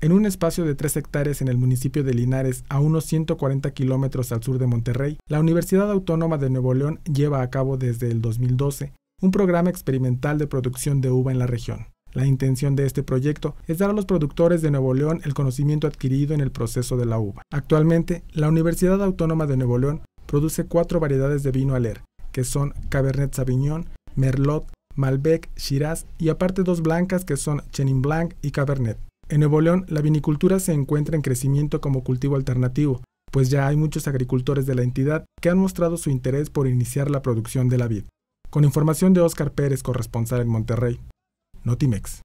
En un espacio de 3 hectáreas en el municipio de Linares, a unos 140 kilómetros al sur de Monterrey, la Universidad Autónoma de Nuevo León lleva a cabo desde el 2012 un programa experimental de producción de uva en la región. La intención de este proyecto es dar a los productores de Nuevo León el conocimiento adquirido en el proceso de la uva. Actualmente, la Universidad Autónoma de Nuevo León produce cuatro variedades de vino Aler, que son Cabernet Sauvignon, Merlot, Malbec, Shiraz y aparte dos blancas que son Chenin Blanc y Cabernet. En Nuevo León, la vinicultura se encuentra en crecimiento como cultivo alternativo, pues ya hay muchos agricultores de la entidad que han mostrado su interés por iniciar la producción de la vid. Con información de Oscar Pérez, corresponsal en Monterrey. Notimex.